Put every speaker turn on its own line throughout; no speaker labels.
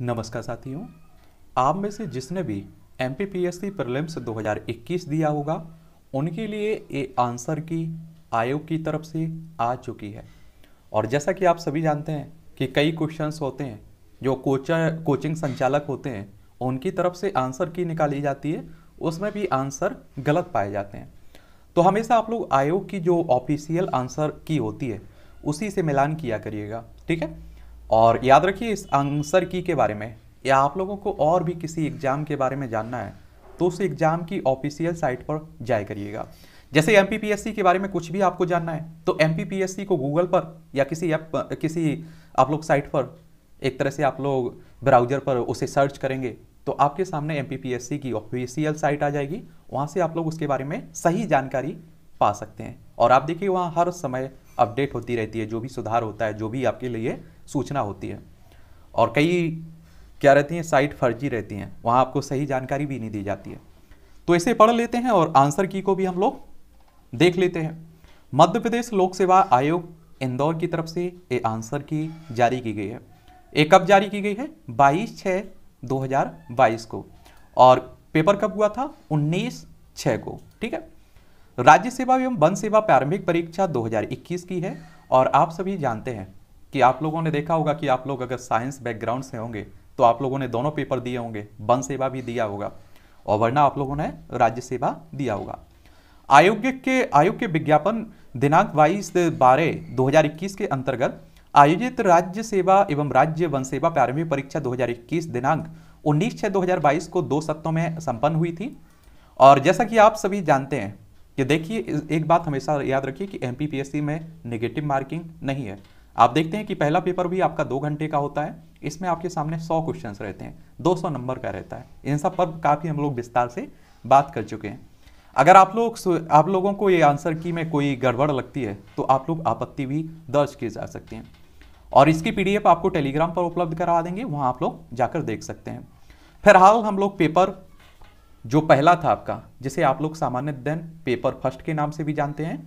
नमस्कार साथियों आप में से जिसने भी M P P S C prelims 2021 दिया होगा उनके लिए ये आंसर की आयोग की तरफ से आ चुकी है और जैसा कि आप सभी जानते हैं कि कई क्वेश्चंस होते हैं जो कोचर कोचिंग संचालक होते हैं उनकी तरफ से आंसर की निकाली जाती है उसमें भी आंसर गलत पाए जाते हैं तो हमेशा आप लोग आयोग की जो ऑफिशियल आंसर की होती है उसी से मिलान किया करिएगा ठीक है और याद रखिए इस आंसर की के बारे में या आप लोगों को और भी किसी एग्ज़ाम के बारे में जानना है तो उस एग्ज़ाम की ऑफिशियल साइट पर जाए करिएगा जैसे एम के बारे में कुछ भी आपको जानना है तो एम को गूगल पर या किसी ऐप किसी आप लोग साइट पर एक तरह से आप लोग ब्राउजर पर उसे सर्च करेंगे तो आपके सामने एम की ऑफिशियल साइट आ जाएगी वहाँ से आप लोग उसके बारे में सही जानकारी पा सकते हैं और आप देखिए वहाँ हर समय अपडेट होती रहती है जो भी सुधार होता है जो भी आपके लिए सूचना होती है और कई क्या रहती हैं साइट फर्जी रहती हैं वहाँ आपको सही जानकारी भी नहीं दी जाती है तो इसे पढ़ लेते हैं और आंसर की को भी हम लोग देख लेते हैं मध्य प्रदेश लोक सेवा आयोग इंदौर की तरफ से ये आंसर की जारी की गई है ये कब जारी की गई है 22 छः 2022 को और पेपर कब हुआ था 19 छः को ठीक है राज्य सेवा एवं वन सेवा प्रारंभिक परीक्षा 2021 की है और आप सभी जानते हैं कि आप लोगों ने देखा होगा कि आप लोग अगर साइंस बैकग्राउंड से होंगे तो आप लोगों ने दोनों पेपर दिए होंगे वन सेवा भी दिया होगा और वरना आप लोगों ने राज्य सेवा दिया होगा आयोग के आयोग के विज्ञापन दिनांक बाईस बारह दो के अंतर्गत आयोजित राज्य सेवा एवं राज्य वन सेवा प्रारंभिक परीक्षा 2021 दिनांक 19 छः 2022 को दो सत्रों में संपन्न हुई थी और जैसा कि आप सभी जानते हैं ये देखिए एक बात हमेशा याद रखिए कि एम में निगेटिव मार्किंग नहीं है आप देखते हैं कि पहला पेपर भी आपका दो घंटे का होता है इसमें आपके सामने सौ क्वेश्चन रहते हैं दो सौ नंबर का रहता है इन सब पर काफ़ी हम लोग विस्तार से बात कर चुके हैं अगर आप लोग आप लोगों को ये आंसर की में कोई गड़बड़ लगती है तो आप लोग आपत्ति भी दर्ज किए जा सकते हैं और इसकी पीडीएफ आपको टेलीग्राम पर उपलब्ध करा देंगे वहाँ आप लोग जाकर देख सकते हैं फिलहाल हम लोग पेपर जो पहला था आपका जिसे आप लोग सामान्य अध्ययन पेपर फर्स्ट के नाम से भी जानते हैं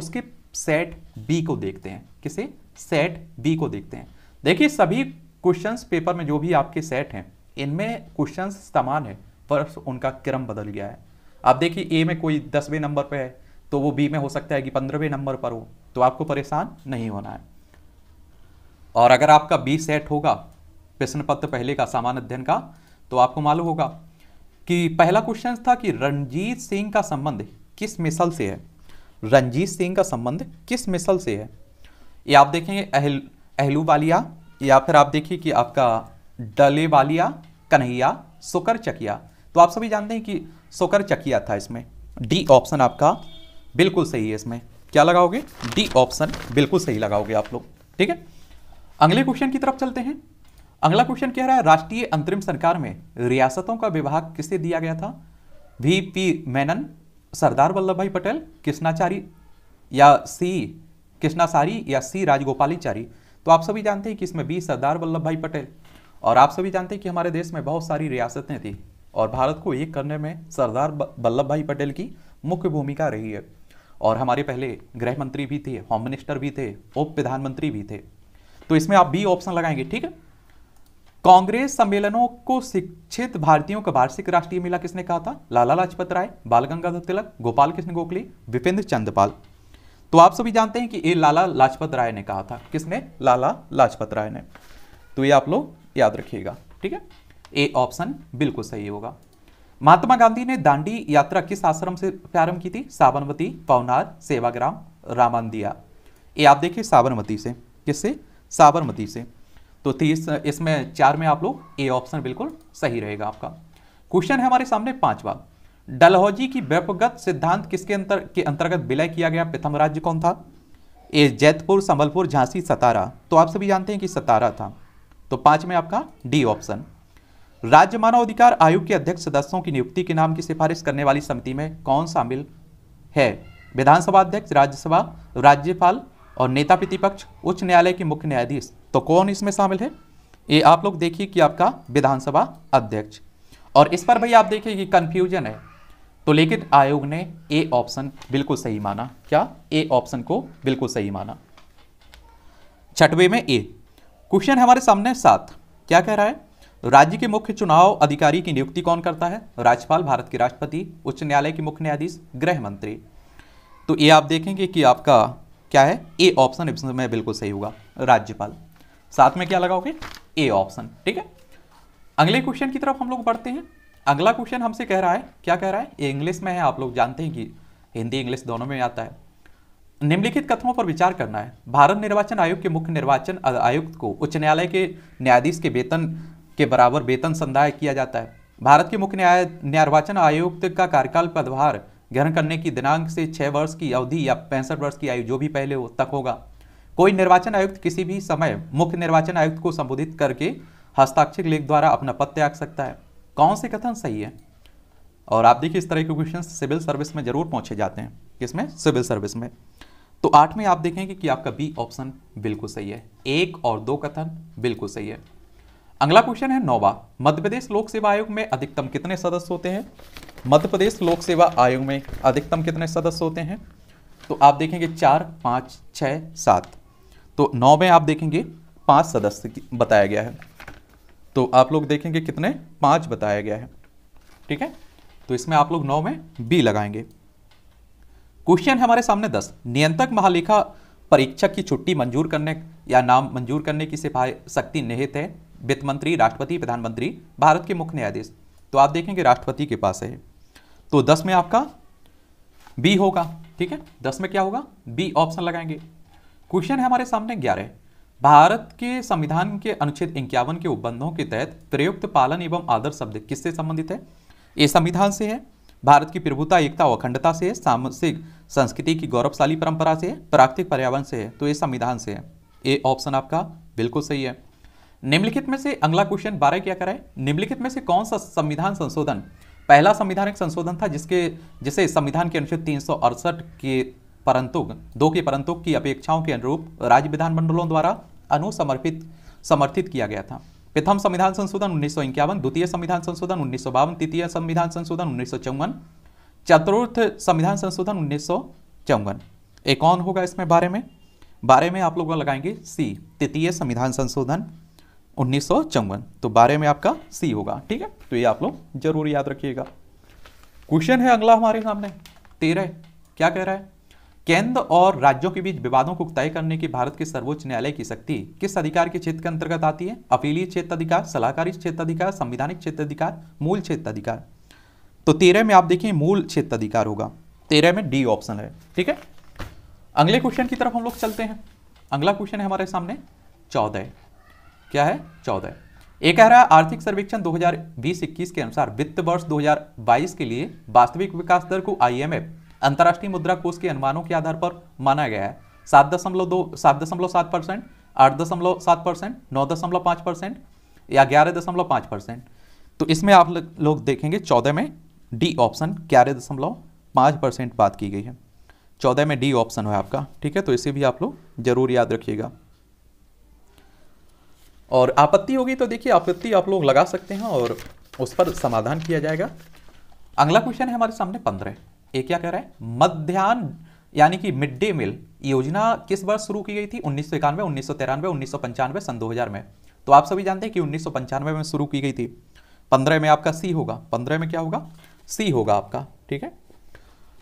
उसके सेट बी को देखते हैं किसे सेट बी को देखते हैं देखिए सभी क्वेश्चंस पेपर में जो भी आपके सेट हैं इनमें क्वेश्चंस समान है पर उनका क्रम बदल गया है आप देखिए ए में कोई दसवें नंबर पर है तो वो बी में हो सकता है कि पंद्रहवें नंबर पर हो तो आपको परेशान नहीं होना है और अगर आपका बी सेट होगा प्रश्न पत्र पहले का सामान्य अध्ययन का तो आपको मालूम होगा कि पहला क्वेश्चन था कि रणजीत सिंह का संबंध किस मिसल से है रंजीत सिंह का संबंध किस मिसल से है ये आप देखेंगे अहल अहलू वालिया या फिर आप देखिए कि आपका डले वालिया कन्हैया सुकर चकिया तो आप सभी जानते हैं कि सुकर चकिया था इसमें डी ऑप्शन आपका बिल्कुल सही है इसमें क्या लगाओगे डी ऑप्शन बिल्कुल सही लगाओगे आप लोग ठीक है अगले क्वेश्चन की तरफ चलते हैं अगला क्वेश्चन कह रहा है राष्ट्रीय अंतरिम सरकार में रियासतों का विभाग किसे दिया गया था V P Menon Sardar Vallabhbhai Patel कृष्णाचारी या सी कृष्णाचारी या सी राजगोपालीचारी तो आप सभी जानते हैं कि इसमें बी सरदार वल्लभ भाई पटेल और आप सभी जानते हैं कि हमारे देश में बहुत सारी रियासतें थी और भारत को एक करने में सरदार वल्लभ भाई पटेल की मुख्य भूमिका रही है और हमारे पहले गृह मंत्री भी थे होम मिनिस्टर भी थे उप प्रधानमंत्री भी थे तो इसमें आप बी ऑप्शन लगाएंगे ठीक है कांग्रेस सम्मेलनों को शिक्षित भारतीयों का वार्षिक राष्ट्रीय मेला किसने कहा था लाला लाजपत राय बाल गंगाधर तिलक गोपाल कृष्ण गोखले विपेंद्र चंद्रपाल तो आप सभी जानते हैं कि ये लाला लाजपत राय ने कहा था किसने लाला लाजपत राय ने तो ये आप लोग याद रखिएगा ठीक है ए ऑप्शन बिल्कुल सही होगा महात्मा गांधी ने दांडी यात्रा किस आश्रम से प्रारंभ की थी साबरमती पवनार सेवाग्राम रामानदिया ये आप देखिए साबरमती से किससे साबरमती से तो तीस इसमें चार में आप लोग ए ऑप्शन बिल्कुल सही रहेगा आपका क्वेश्चन है हमारे सामने पांचवा डलहौजी की व्यापगत सिद्धांत किसके अंतर के अंतर्गत विलय किया गया प्रथम राज्य कौन था ए जैतपुर संबलपुर झांसी सतारा तो आप सभी जानते हैं कि सतारा था तो पांच में आपका डी ऑप्शन राज्य मानव अधिकार आयोग के अध्यक्ष सदस्यों की नियुक्ति के नाम की सिफारिश करने वाली समिति में कौन शामिल है विधानसभा अध्यक्ष राज्यसभा राज्यपाल और नेता प्रतिपक्ष उच्च न्यायालय के मुख्य न्यायाधीश तो कौन इसमें शामिल है ये आप लोग देखिए कि आपका विधानसभा अध्यक्ष और इस पर भाई आप देखिए कि कंफ्यूजन है तो लेकिन आयोग ने ए ऑप्शन बिल्कुल सही माना क्या ए ऑप्शन को बिल्कुल सही माना छठवे में ए क्वेश्चन हमारे सामने सात क्या कह रहा है राज्य के मुख्य चुनाव अधिकारी की नियुक्ति कौन करता है राज्यपाल भारत के राष्ट्रपति उच्च न्यायालय के मुख्य न्यायाधीश गृह मंत्री तो ये आप देखेंगे कि आपका क्या है ए ऑप्शन इसमें बिल्कुल सही होगा राज्यपाल साथ में क्या लगाओगे ए ऑप्शन ठीक है अगले क्वेश्चन की तरफ हम लोग बढ़ते हैं अगला क्वेश्चन हमसे कह रहा है क्या कह रहा है ये इंग्लिश में है आप लोग जानते हैं कि हिंदी इंग्लिश दोनों में आता है निम्नलिखित कथनों पर विचार करना है भारत निर्वाचन आयोग के मुख्य निर्वाचन आयुक्त को उच्च न्यायालय के न्यायाधीश के वेतन के बराबर वेतन संदाय किया जाता है भारत के मुख्य न्याय निर्वाचन आयुक्त का कार्यकाल पदभार ग्रहण करने की दिनांक से छः वर्ष की अवधि या पैंसठ वर्ष की आयु जो भी पहले हो तक होगा कोई निर्वाचन आयुक्त किसी भी समय मुख्य निर्वाचन आयुक्त को संबोधित करके हस्ताक्षर लेख द्वारा अपना पद त्याग सकता है कौन से कथन सही है और आप देखिए इस तरह के क्वेश्चन सिविल सर्विस में जरूर पहुंचे जाते हैं किसमें सिविल सर्विस में तो आठ में आप देखेंगे कि आपका बी ऑप्शन बिल्कुल सही है एक और दो कथन बिल्कुल सही है अगला क्वेश्चन है नौवा मध्य प्रदेश लोक सेवा आयोग में अधिकतम कितने सदस्य होते हैं मध्य प्रदेश लोक सेवा आयोग में अधिकतम कितने सदस्य होते हैं तो आप देखेंगे चार पांच छह सात तो नौ में आप देखेंगे पांच सदस्य बताया गया है तो आप लोग देखेंगे कितने पांच बताया गया है ठीक है तो इसमें आप लोग नौ में बी लगाएंगे क्वेश्चन है हमारे सामने दस नियंत्रक महालेखा परीक्षक की छुट्टी मंजूर करने या नाम मंजूर करने की सिफाई शक्ति निहित है वित्त मंत्री राष्ट्रपति प्रधानमंत्री भारत के मुख्य न्यायाधीश तो आप देखेंगे राष्ट्रपति के पास है तो दस में आपका बी होगा ठीक है दस में क्या होगा बी ऑप्शन लगाएंगे क्वेश्चन है हमारे सामने ग्यारह भारत के संविधान के अनुच्छेद इक्यावन के उपबंधों के तहत प्रयुक्त पालन एवं आदर शब्द किससे संबंधित है ये संविधान से है भारत की प्रभुता एकता अखंडता से है सामसिक संस्कृति की गौरवशाली परंपरा से प्राकृतिक पर्यावरण से है तो ये संविधान से है ये ऑप्शन आपका बिल्कुल सही है निम्नलिखित में से अगला क्वेश्चन बारह क्या करें निम्नलिखित में से कौन सा संविधान संशोधन पहला संविधानिक संशोधन था जिसके जिसे संविधान के अनुच्छेद तीन के परंतु दो के परंतु की अपेक्षाओं के अनुरूप राज्य विधानमंडलों द्वारा अनुसमर्पित समर्थित किया गया था प्रथम संविधान संशोधन उन्नीस द्वितीय संविधान संशोधन उन्नीस तृतीय संविधान संशोधन उन्नीस चतुर्थ संविधान संशोधन उन्नीस ये कौन होगा इसमें बारे में बारे में आप लोग लगाएंगे सी तृतीय संविधान संशोधन उन्नीस तो बारे में आपका सी होगा ठीक है तो ये आप लोग जरूर याद रखिएगा क्वेश्चन है अगला हमारे सामने तेरह क्या कह रहा है केंद्र और राज्यों के बीच विवादों को तय करने की भारत के सर्वोच्च न्यायालय की शक्ति किस अधिकार के क्षेत्र के अंतर्गत आती है अपीलीय क्षेत्र अधिकार सलाहकारी क्षेत्र अधिकार संविधानिक क्षेत्र अधिकार मूल क्षेत्र अधिकार तो तेरह में आप देखिए मूल क्षेत्र अधिकार होगा तेरह में डी ऑप्शन है ठीक है अगले क्वेश्चन की तरफ हम लोग चलते हैं अगला क्वेश्चन है हमारे सामने चौदह क्या है चौदह ये कह रहा है आर्थिक सर्वेक्षण 2020-21 के अनुसार वित्त वर्ष 2022 के लिए वास्तविक विकास दर को आईएमएफ अंतर्राष्ट्रीय मुद्रा कोष के अनुमानों के आधार पर माना गया है सात दशमलव दो सात दशमलव सात परसेंट आठ दशमलव सात परसेंट नौ दशमलव पाँच परसेंट या ग्यारह दशमलव पाँच परसेंट तो इसमें आप लोग देखेंगे चौदह में डी ऑप्शन ग्यारह दशमलव पाँच परसेंट बात की गई है चौदह में डी ऑप्शन है आपका ठीक है तो इसे भी आप लोग जरूर याद रखिएगा और आपत्ति होगी तो देखिए आपत्ति आप लोग लगा सकते हैं और उस पर समाधान किया जाएगा अगला क्वेश्चन है हमारे सामने पंद्रह ये क्या कह रहा है मध्यान यानी कि मिड डे मील योजना किस वर्ष शुरू की गई थी उन्नीस सौ इक्यानवे उन्नीस सौ तिरानवे उन्नीस सौ पंचानवे सन 2000 में तो आप सभी जानते हैं कि उन्नीस सौ पंचानवे में शुरू की गई थी पंद्रह में आपका सी होगा पंद्रह में क्या होगा सी होगा आपका ठीक है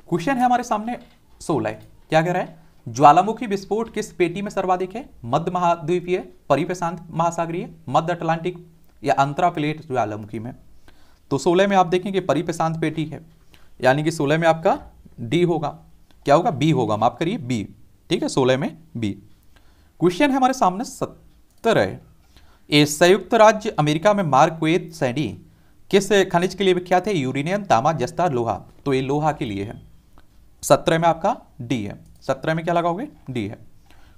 क्वेश्चन है हमारे सामने सोलह क्या कह रहा है ज्वालामुखी विस्फोट किस पेटी में सर्वाधिक है मध्य महाद्वीपीय परिप्रशांत महासागरीय मध्य अटलांटिक या अंतरा प्लेट ज्वालामुखी में तो सोलह में आप देखेंगे परिप्रशांत पेटी है यानी कि सोलह में आपका डी होगा क्या होगा बी होगा माफ करिए बी ठीक है सोलह में बी क्वेश्चन है हमारे सामने सत्तर है ए संयुक्त राज्य अमेरिका में मार्कवेद सैडी किस खनिज के लिए विख्यात है यूरेनियम तामा जस्ता लोहा तो ये लोहा के लिए है सत्रह में आपका डी है सत्रह में क्या लगाओगे डी है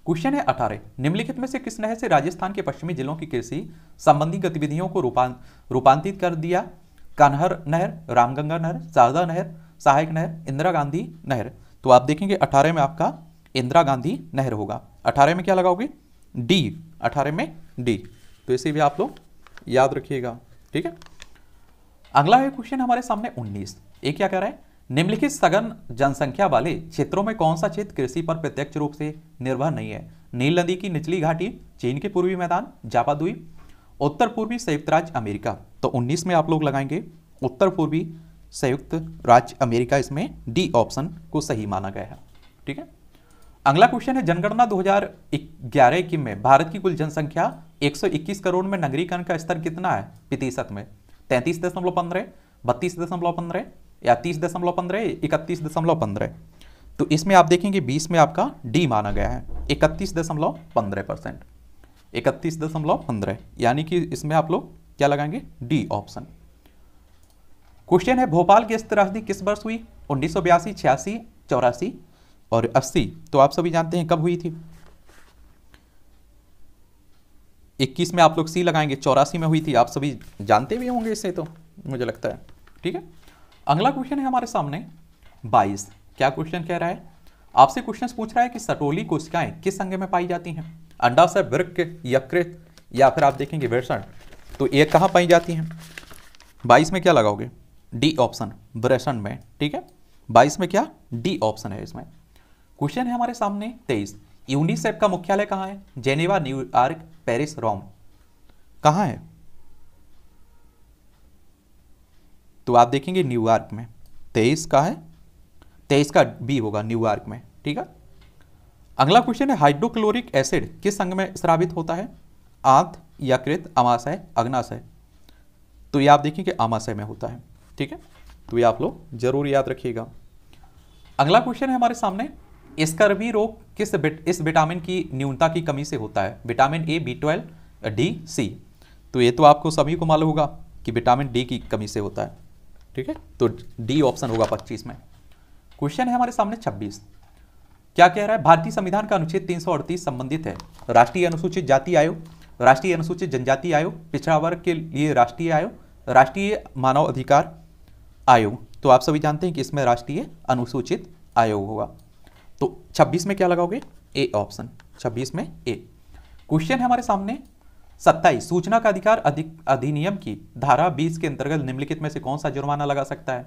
क्वेश्चन है अठारह निम्नलिखित में से किस नहर से राजस्थान के पश्चिमी जिलों की कृषि संबंधी गतिविधियों को रूपां रूपांतरित कर दिया कान्हर नहर रामगंगा नहर शारदा नहर सहायक नहर इंदिरा गांधी नहर तो आप देखेंगे अठारह में आपका इंदिरा गांधी नहर होगा अठारह में क्या लगाओगे डी अठारह में डी तो इसे भी आप लोग याद रखिएगा ठीक है अगला है क्वेश्चन हमारे सामने 19 ये क्या कह रहा है निम्नलिखित सघन जनसंख्या वाले क्षेत्रों में कौन सा क्षेत्र कृषि पर प्रत्यक्ष रूप से निर्भर नहीं है नील नदी की निचली घाटी चीन के पूर्वी मैदान जापा द्वीप उत्तर पूर्वी संयुक्त राज्य अमेरिका तो 19 में आप लोग लगाएंगे उत्तर पूर्वी संयुक्त राज्य अमेरिका इसमें डी ऑप्शन को सही माना गया है ठीक है अगला क्वेश्चन है जनगणना 2011 की में भारत की कुल जनसंख्या 121 करोड़ में नगरीकरण का स्तर कितना है प्रतिशत में तैंतीस दशमलव पंद्रह बत्तीस दशमलव पंद्रह या तीस दशमलव पंद्रह इकतीस दशमलव पंद्रह तो इसमें आप देखेंगे बीस में आपका डी माना गया है इकतीस दशमलव पंद्रह परसेंट इकतीस दशमलव पंद्रह यानी कि इसमें आप लोग क्या लगाएंगे डी ऑप्शन क्वेश्चन है भोपाल की स्थिति किस वर्ष हुई उन्नीस सौ बयासी छियासी चौरासी और अस्सी तो आप सभी जानते हैं कब हुई थी इक्कीस में आप लोग सी लगाएंगे चौरासी में हुई थी आप सभी जानते भी होंगे इसे तो मुझे लगता है ठीक है अगला क्वेश्चन है हमारे सामने बाईस क्या क्वेश्चन कह रहा है आपसे क्वेश्चन पूछ रहा है कि सटोली कोशिकाएं किस अंग में पाई जाती हैं अंडाशय वृक्क यकृत या फिर आप देखेंगे वृषण तो ये कहाँ पाई जाती हैं बाईस में क्या लगाओगे डी ऑप्शन वृषण में ठीक है बाईस में क्या डी ऑप्शन है इसमें क्वेश्चन है हमारे सामने तेईस यूनिसेफ का मुख्यालय कहाँ है जेनेवा न्यूयॉर्क पेरिस रोम कहाँ है तो आप देखेंगे न्यूयॉर्क में तेईस का है तेईस का बी होगा न्यूयॉर्क में ठीक है अगला क्वेश्चन है हाइड्रोक्लोरिक एसिड किस संघ में स्रावित होता है आंत यकृत अमाशय अग्नाशय तो ये आप देखेंगे कि में होता है ठीक है तो ये आप लोग जरूर याद रखिएगा अगला क्वेश्चन है हमारे सामने स्कर्वी रोग किस बिट, इस विटामिन की न्यूनता की कमी से होता है vitamin A B twelve D C तो ये तो आपको सभी को मालूम होगा कि विटामिन डी की कमी से होता है ठीक है तो डी ऑप्शन होगा पच्चीस में क्वेश्चन है हमारे सामने छब्बीस क्या कह रहा है भारतीय संविधान का अनुच्छेद तीन संबंधित है राष्ट्रीय अनुसूचित जाति आयोग राष्ट्रीय अनुसूचित जनजाति आयोग पिछड़ा वर्ग के लिए राष्ट्रीय आयोग राष्ट्रीय मानव अधिकार आयोग तो आप सभी जानते हैं कि इसमें राष्ट्रीय अनुसूचित आयोग होगा तो 26 में क्या लगाओगे ए ऑप्शन 26 में ए क्वेश्चन है हमारे सामने सत्ताईस सूचना का अधिकार अधिक अधिनियम की धारा 20 के अंतर्गत निम्नलिखित में से कौन सा जुर्माना लगा सकता है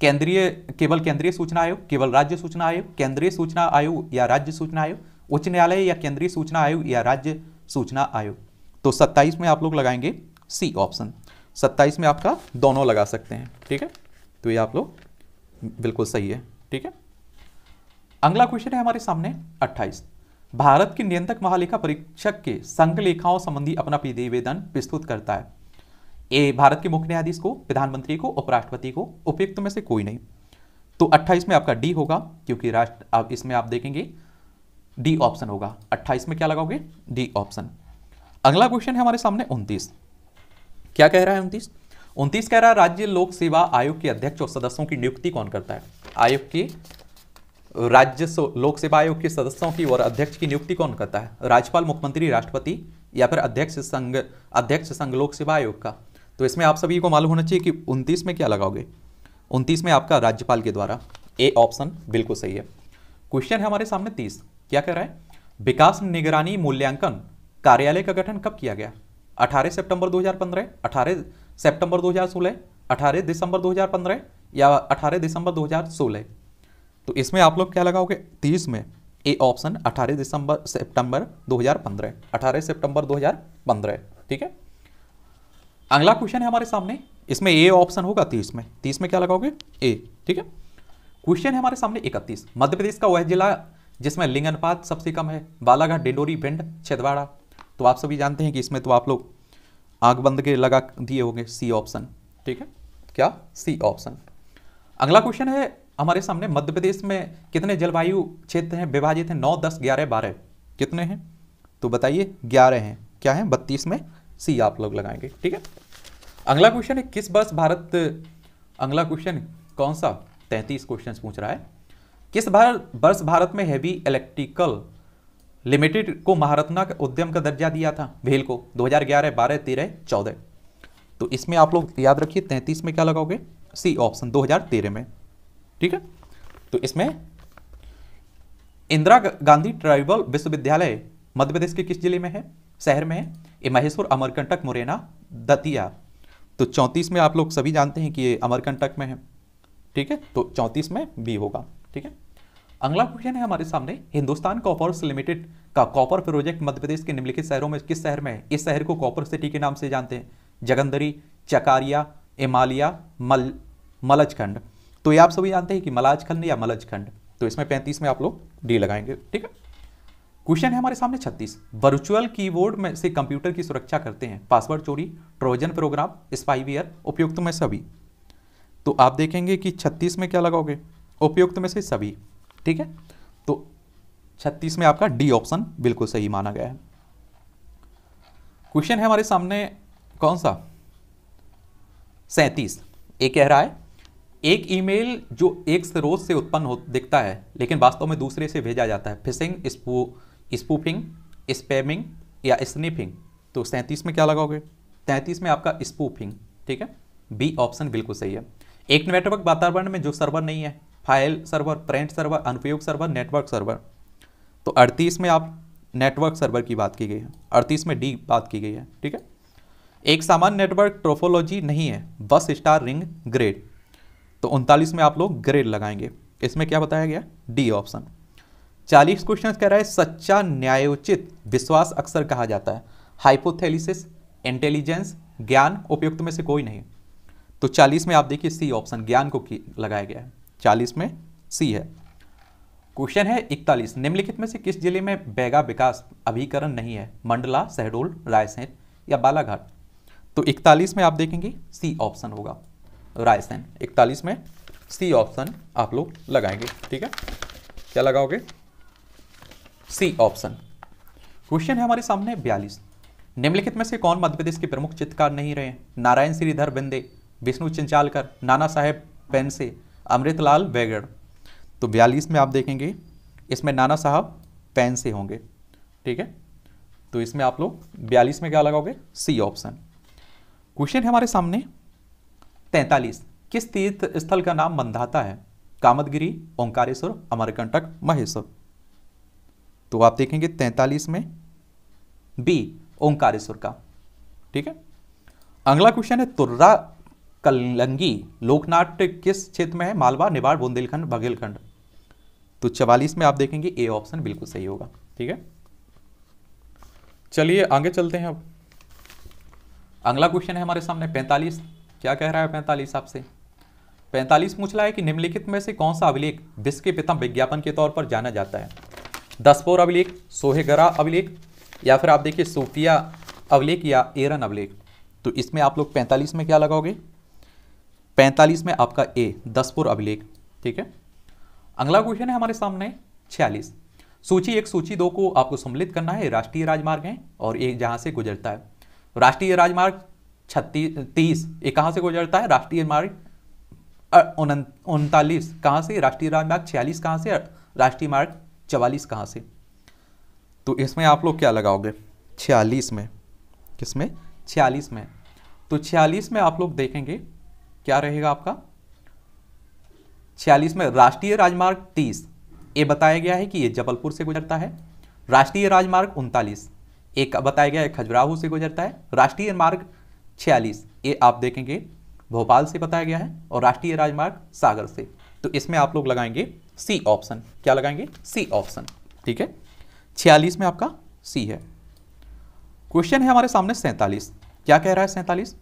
केंद्रीय केवल केंद्रीय सूचना आयोग केवल राज्य सूचना आयोग केंद्रीय सूचना आयोग या राज्य सूचना आयोग उच्च न्यायालय या केंद्रीय सूचना आयोग या राज्य सूचना आयोग तो सत्ताईस में आप लोग लगाएंगे सी ऑप्शन सत्ताईस में आपका दोनों लगा सकते हैं ठीक है तो ये आप लोग बिल्कुल सही है ठीक है अगला क्वेश्चन है हमारे सामने 28 भारत के नियंत्रक महालेखा परीक्षक के संघ लेखाओं संबंधी अपना प्रतिवेदन प्रस्तुत करता है ये भारत के मुख्य न्यायाधीश को प्रधानमंत्री को उपराष्ट्रपति को उपयुक्त तो में से कोई नहीं तो 28 में आपका डी होगा क्योंकि राष्ट्र अब इसमें आप देखेंगे डी ऑप्शन होगा 28 में क्या लगाओगे डी ऑप्शन अगला क्वेश्चन है हमारे सामने 29 क्या कह रहा है 29 29 कह रहा है राज्य लोक सेवा आयोग के अध्यक्ष और सदस्यों की नियुक्ति कौन करता है आयोग के राज्य लोक सेवा आयोग के सदस्यों की और अध्यक्ष की नियुक्ति कौन करता है राज्यपाल मुख्यमंत्री राष्ट्रपति या फिर अध्यक्ष संघ अध्यक्ष संघ लोक सेवा आयोग का तो इसमें आप सभी को मालूम होना चाहिए कि उनतीस में क्या लगाओगे उनतीस में आपका राज्यपाल के द्वारा ए ऑप्शन बिल्कुल सही है क्वेश्चन है हमारे सामने तीस क्या कह रहा है विकास निगरानी मूल्यांकन कार्यालय का गठन कब किया गया 18 सितंबर 2015, 18 सितंबर 2016, 18 दिसंबर 2015 या 18 दिसंबर 2016 तो इसमें आप लोग क्या लगाओगे 30 में ए ऑप्शन 18 दिसंबर सितंबर 2015, 18 सितंबर 2015 ठीक है अगला क्वेश्चन है हमारे सामने इसमें ए ऑप्शन होगा तीस में तीस में क्या लगाओगे ए ठीक है क्वेश्चन है हमारे सामने इकतीस मध्य प्रदेश का वह जिला जिसमें लिंग अनुपात सबसे कम है बालाघाट डिंडोरी भिंड छिदवाड़ा तो आप सभी जानते हैं कि इसमें तो आप लोग आग बंद के लगा दिए होंगे सी ऑप्शन ठीक है क्या सी ऑप्शन अगला क्वेश्चन है हमारे सामने मध्य प्रदेश में कितने जलवायु क्षेत्र हैं विभाजित हैं नौ दस ग्यारह बारह कितने हैं तो बताइए ग्यारह हैं क्या है बत्तीस में सी आप लोग लगाएंगे ठीक है अगला क्वेश्चन है किस बस भारत अगला क्वेश्चन कौन सा तैंतीस क्वेश्चन पूछ रहा है किस भारत वर्ष भारत में हैवी इलेक्ट्रिकल लिमिटेड को महारत्ना के उद्यम का दर्जा दिया था भेल को 2011, 12, 13, 14 तो इसमें आप लोग याद रखिए 33 में क्या लगाओगे सी ऑप्शन 2013 में ठीक है तो इसमें इंदिरा गांधी ट्राइबल विश्वविद्यालय मध्य प्रदेश के किस जिले में है शहर में है ये महेश्वर अमरकंटक मुरैना दतिया तो चौंतीस में आप लोग सभी जानते हैं कि ये अमरकंटक में है ठीक है तो चौंतीस में बी होगा ठीक है अगला क्वेश्चन है हमारे सामने हिंदुस्तान कॉपर्स लिमिटेड का कॉपर प्रोजेक्ट मध्य प्रदेश के निम्नलिखित शहरों में किस शहर में है इस शहर को कॉपर सिटी के नाम से जानते हैं जगंदरी चकारिया एमालिया मल मलजखंड तो ये आप सभी जानते हैं कि मलाजखंड या मलजखंड तो इसमें पैंतीस में आप लोग डी लगाएंगे ठीक है क्वेश्चन है हमारे सामने 36 वर्चुअल कीबोर्ड में से कंप्यूटर की सुरक्षा करते हैं पासवर्ड चोरी ट्रोजन प्रोग्राम स्पाईवेयर उपयुक्त में सभी तो आप देखेंगे कि 36 में क्या लगाओगे उपयुक्त में से सभी ठीक है तो 36 में आपका डी ऑप्शन बिल्कुल सही माना गया है क्वेश्चन है हमारे सामने कौन सा सैतीस ये कह रहा है एक ईमेल जो एक स्रोत से उत्पन्न हो दिखता है लेकिन वास्तव में दूसरे से भेजा जाता है फिशिंग स्पू स्पूफिंग स्पेमिंग या स्निफिंग तो सैंतीस में क्या लगाओगे तैंतीस में आपका स्पूफिंग ठीक है बी ऑप्शन बिल्कुल सही है एक नेटवर्क वातावरण में जो सर्वर नहीं है फाइल सर्वर प्रिंट सर्वर अनुपयोग सर्वर नेटवर्क सर्वर तो अड़तीस में आप नेटवर्क सर्वर की बात की गई है अड़तीस में डी बात की गई है ठीक है एक सामान्य नेटवर्क ट्रोफोलॉजी नहीं है बस स्टार रिंग ग्रेड तो उनतालीस में आप लोग ग्रेड लगाएंगे इसमें क्या बताया गया डी ऑप्शन चालीस क्वेश्चन कह रहा है सच्चा न्यायोचित विश्वास अक्सर कहा जाता है हाइपोथेलिसिस इंटेलिजेंस ज्ञान उपयुक्त में से कोई नहीं तो चालीस में आप देखिए सी ऑप्शन ज्ञान को लगाया गया है चालीस में सी है क्वेश्चन है इकतालीस निम्नलिखित में से किस जिले में बैगा विकास अभिकरण नहीं है मंडला शहडोल रायसेन या बालाघाट तो इकतालीस में आप देखेंगे सी ऑप्शन होगा रायसेन इकतालीस में सी ऑप्शन आप लोग लगाएंगे ठीक है क्या लगाओगे सी ऑप्शन क्वेश्चन है हमारे सामने बयालीस निम्नलिखित में से कौन मध्यप्रदेश के प्रमुख चित्रकार नहीं रहे नारायण श्रीधर बिंदे विष्णु चिंचालकर नाना साहेब पेंसे अमृतलाल वेगड़ तो बयालीस में आप देखेंगे इसमें नाना साहब पेनसे होंगे ठीक है तो इसमें आप लोग बयालीस में क्या लगाओगे सी ऑप्शन क्वेश्चन है हमारे सामने तैंतालीस किस तीर्थ स्थल का नाम मंदाता है कामदगिरी ओंकारेश्वर अमरकंटक महेश्वर तो आप देखेंगे तैंतालीस में बी ओंकारेश्वर का ठीक है अगला क्वेश्चन है तुर्रा कलंगी लोकनाट्य किस क्षेत्र में है मालवा निवाड़ बुंदेलखंड बघेलखंड तो चवालीस में आप देखेंगे ए ऑप्शन बिल्कुल सही होगा ठीक है चलिए आगे चलते हैं अब अगला क्वेश्चन है हमारे सामने पैंतालीस क्या कह रहा है पैंतालीस आपसे पैंतालीस पूछ रहा है कि निम्नलिखित में से कौन सा अभिलेख विश्व के पिता विज्ञापन के तौर पर जाना जाता है दसपोर अभिलेख सोहेगरा अभिलेख या फिर आप देखिए सूफिया अभिलेख या एरन अभिलेख तो इसमें आप लोग पैंतालीस में क्या लगाओगे पैंतालीस में आपका ए दसपुर अभिलेख ठीक है अगला क्वेश्चन है हमारे सामने छियालीस सूची एक सूची दो को आपको सम्मिलित करना है राष्ट्रीय राजमार्ग है और एक जहाँ से गुजरता है राष्ट्रीय राजमार्ग छत्तीस तीस ये कहाँ से गुजरता है राष्ट्रीय मार्ग उनतालीस कहाँ से राष्ट्रीय राजमार्ग छियालीस कहाँ से राष्ट्रीय मार्ग चवालीस कहाँ से तो इसमें आप लोग क्या लगाओगे छियालीस में किस में छियालीस में तो छियालीस में आप लोग देखेंगे क्या रहेगा आपका छियालीस में राष्ट्रीय राजमार्ग तीस ये बताया गया है कि ये जबलपुर से गुजरता है राष्ट्रीय राजमार्ग उनतालीस एक बताया गया है खजुराहो से गुजरता है राष्ट्रीय मार्ग छियालीस ये आप देखेंगे भोपाल से बताया गया है और राष्ट्रीय राजमार्ग सागर से तो इसमें आप लोग लगाएंगे सी ऑप्शन क्या लगाएंगे सी ऑप्शन ठीक है छियालीस में आपका सी है क्वेश्चन है हमारे सामने सैंतालीस क्या कह रहा है सैंतालीस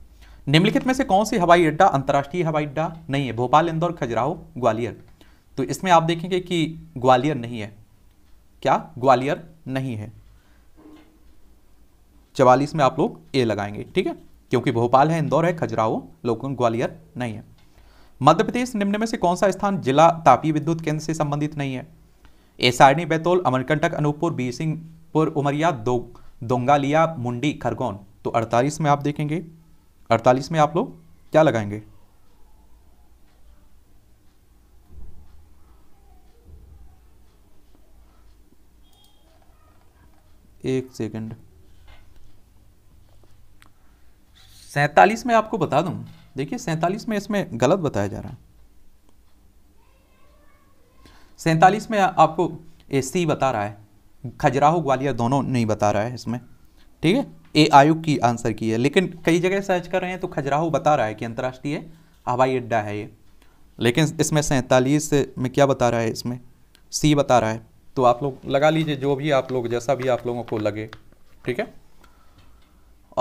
निम्नलिखित में से कौन सी हवाई अड्डा अंतर्राष्ट्रीय हवाई अड्डा नहीं है भोपाल इंदौर खजुराहो ग्वालियर तो इसमें आप देखेंगे कि ग्वालियर नहीं है क्या ग्वालियर नहीं है चवालीस में आप लोग ए लगाएंगे ठीक है क्योंकि भोपाल है इंदौर है खजुराहो लोग ग्वालियर नहीं है मध्य प्रदेश निम्न में से कौन सा स्थान जिला तापी विद्युत केंद्र से संबंधित नहीं है ए सारणी अमरकंटक अनूपपुर बीर सिंहपुर उमरिया दो दोंगालिया मुंडी खरगोन तो 48 में आप देखेंगे 48 में आप लोग क्या लगाएंगे एक सेकंड सैतालीस में आपको बता दूं देखिए सैंतालीस में इसमें गलत बताया जा रहा है सैंतालीस में आपको ए सी बता रहा है खजराहो ग्वालियर दोनों नहीं बता रहा है इसमें ठीक है ए आयोग की आंसर की है लेकिन कई जगह सर्च कर रहे हैं तो खजराहो बता रहा है कि अंतर्राष्ट्रीय हवाई अड्डा है ये लेकिन इसमें सैंतालीस में क्या बता रहा है इसमें सी बता रहा है तो आप लोग लगा लीजिए जो भी आप लोग जैसा भी आप लोगों को लगे ठीक है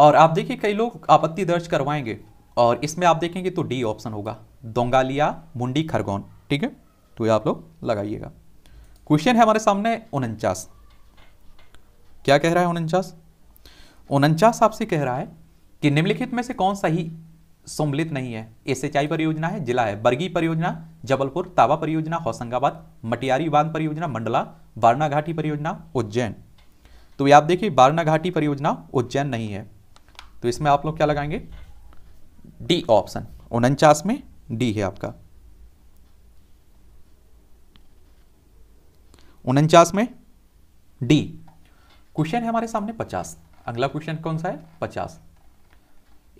और आप देखिए कई लोग आपत्ति दर्ज करवाएंगे और इसमें आप देखेंगे तो डी ऑप्शन होगा दोंगालिया मुंडी खरगोन ठीक है तो ये आप लोग लगाइएगा क्वेश्चन है हमारे सामने उनचास क्या कह रहा है उनचास उनचास आपसे कह रहा है कि निम्नलिखित में से कौन सा ही सम्मिलित नहीं है एस एच परियोजना है जिला है बरगी परियोजना जबलपुर तावा परियोजना होशंगाबाद मटियारी बांध परियोजना मंडला वारणा घाटी परियोजना उज्जैन तो ये आप देखिए वारणा घाटी परियोजना उज्जैन नहीं है तो इसमें आप लोग क्या लगाएंगे डी ऑप्शन उनचास में डी है आपका उनचास में डी क्वेश्चन है हमारे सामने पचास अगला क्वेश्चन कौन सा है पचास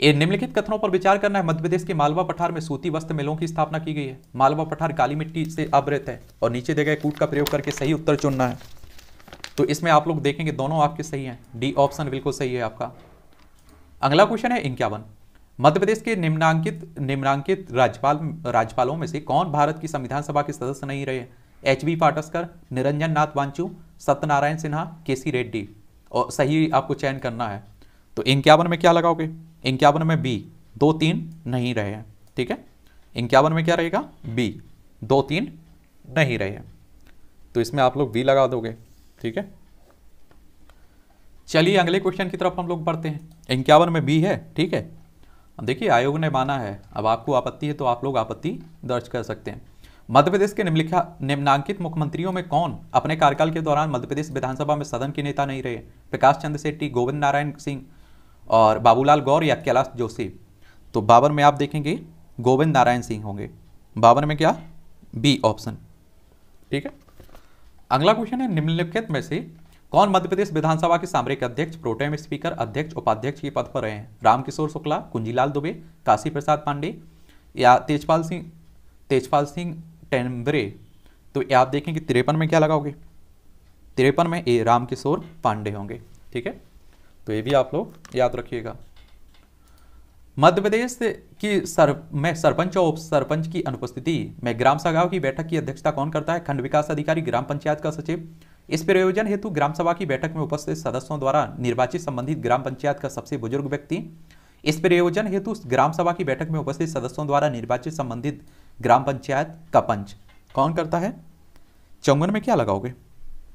निम्नलिखित कथनों पर विचार करना है मध्य प्रदेश के मालवा पठार में सूती वस्त्र मिलों की स्थापना की गई है मालवा पठार काली मिट्टी से आवृत है और नीचे दे गए कूट का प्रयोग करके सही उत्तर चुनना है तो इसमें आप लोग देखेंगे दोनों आपके सही हैं डी ऑप्शन बिल्कुल सही है आपका अगला क्वेश्चन है इक्यावन मध्य प्रदेश के निम्नांकित निम्नांकित राज्यपाल राज्यपालों में से कौन भारत की संविधान सभा के सदस्य नहीं रहे H B Pataskar Niranjan Nath Wanchoo Satyanarayan Sinha K C Reddy और सही आपको चयन करना है तो इंक्यावन में क्या लगाओगे इंक्यावन में बी दो तीन नहीं रहे हैं ठीक है इक्यावन में क्या रहेगा बी दो तीन नहीं रहे हैं तो इसमें आप लोग बी लगा दोगे ठीक है चलिए अगले क्वेश्चन की तरफ हम लोग बढ़ते हैं इंक्यावन में बी है ठीक है देखिए आयोग ने माना है अब आपको आपत्ति है तो आप लोग आपत्ति दर्ज कर सकते हैं मध्य प्रदेश के निम्नलिखा निम्नांकित मुख्यमंत्रियों में कौन अपने कार्यकाल के दौरान मध्य प्रदेश विधानसभा में सदन के नेता नहीं रहे प्रकाश चंद्र सेट्टी गोविंद नारायण सिंह और बाबूलाल गौर या कैलाश जोशी तो बाबर में आप देखेंगे गोविंद नारायण सिंह होंगे बाबर में क्या बी ऑप्शन ठीक है अगला क्वेश्चन है निम्नलिखित में से कौन मध्य प्रदेश विधानसभा के सामरिक अध्यक्ष प्रोटेम स्पीकर अध्यक्ष उपाध्यक्ष के पद पर रहे हैं रामकिशोर शुक्ला कुंजीलाल दुबे काशी प्रसाद पांडे या तेजपाल सिंह तेजपाल सिंह टेंद्रे तो ये आप देखें कि तिरपन में क्या लगाओगे तिरपन में ए रामकिशोर पांडे होंगे ठीक है तो ये भी आप लोग याद रखिएगा मध्य प्रदेश की सर में सरपंच और उप सरपंच की अनुपस्थिति में ग्राम सभाओं की बैठक की अध्यक्षता कौन करता है खंड विकास अधिकारी ग्राम पंचायत का सचिव इस प्रयोजन हेतु ग्राम सभा की बैठक में उपस्थित सदस्यों द्वारा निर्वाचित संबंधित ग्राम पंचायत का सबसे बुजुर्ग व्यक्ति इस प्रयोजन हेतु ग्राम सभा की बैठक में उपस्थित सदस्यों द्वारा निर्वाचित संबंधित ग्राम पंचायत का पंच कौन करता है चंगुन में क्या लगाओगे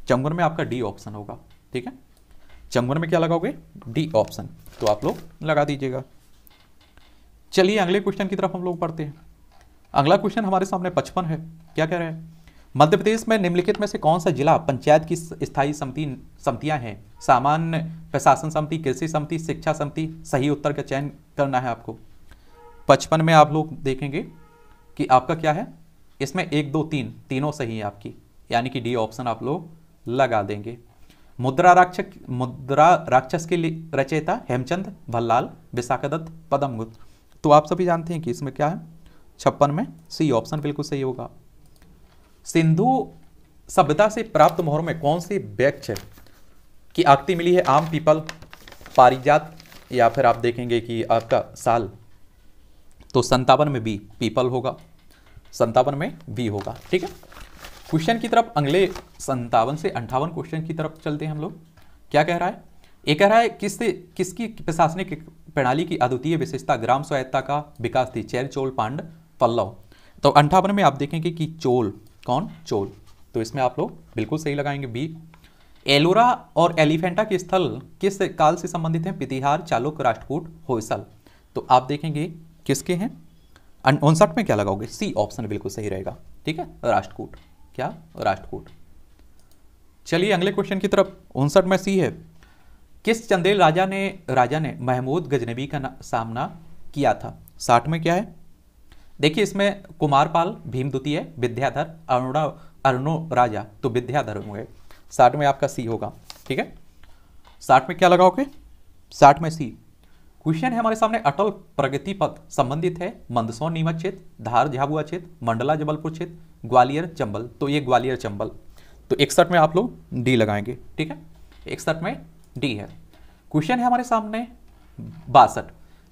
चंगुन में आपका डी ऑप्शन होगा ठीक है चंगुन में क्या लगाओगे डी ऑप्शन तो आप लोग लगा दीजिएगा चलिए अगले क्वेश्चन की तरफ हम लोग पढ़ते हैं अगला क्वेश्चन हमारे सामने पचपन है क्या कह रहे हैं मध्य प्रदेश में निम्नलिखित में से कौन सा जिला पंचायत की स्थायी समिति समितियां हैं सामान्य प्रशासन समिति कृषि समिति शिक्षा समिति सही उत्तर का चयन करना है आपको पचपन में आप लोग देखेंगे कि आपका क्या है इसमें एक दो तीन तीनों सही है आपकी यानी कि डी ऑप्शन आप लोग लगा देंगे मुद्रा राक्षस मुद्रा राक्षस के रचयिता हेमचंद भल्लाल विशाखादत्त पदमगुप्त तो आप सभी जानते हैं कि इसमें क्या है छप्पन में सी ऑप्शन बिल्कुल सही होगा सिंधु सभ्यता से प्राप्त मोहरों में कौन से वृक्ष की आकृति मिली है आम पीपल पारिजात या फिर आप देखेंगे कि आपका साल तो संतावन में भी पीपल होगा संतावन में भी होगा ठीक है क्वेश्चन की तरफ अगले संतावन से अंठावन क्वेश्चन की तरफ चलते हैं हम लोग क्या कह रहा है ये कह रहा है किससे किसकी प्रशासनिक प्रणाली की अद्वितीय विशेषता ग्राम स्वायत्ता का विकास थी चैर चोल पांड पल्लव तो अंठावन में आप देखेंगे कि चोल कौन चोल तो इसमें आप लोग बिल्कुल सही लगाएंगे बी एलोरा और एलिफेंटा के स्थल किस काल से संबंधित हैं पितिहार चालुक राष्ट्रकूट होयसल तो आप देखेंगे किसके हैं उनसठ में क्या लगाओगे सी ऑप्शन बिल्कुल सही रहेगा ठीक है राष्ट्रकूट क्या राष्ट्रकूट चलिए अगले क्वेश्चन की तरफ उनसठ में सी है किस चंदेल राजा ने राजा ने महमूद गजनबी का सामना किया था साठ में क्या है देखिए इसमें कुमारपाल भीम द्वितीय विद्याधर अरुणा अरुणो राजा तो विद्याधर होंगे साठ में आपका सी होगा ठीक है साठ में क्या लगाओगे साठ में सी क्वेश्चन है हमारे सामने अटल प्रगति पथ संबंधित है मंदसौर नीमच क्षेत्र धार झाबुआ क्षेत्र मंडला जबलपुर क्षेत्र ग्वालियर चंबल तो ये ग्वालियर चंबल तो इकसठ में आप लोग डी लगाएंगे ठीक है इकसठ में डी है क्वेश्चन है हमारे सामने बासठ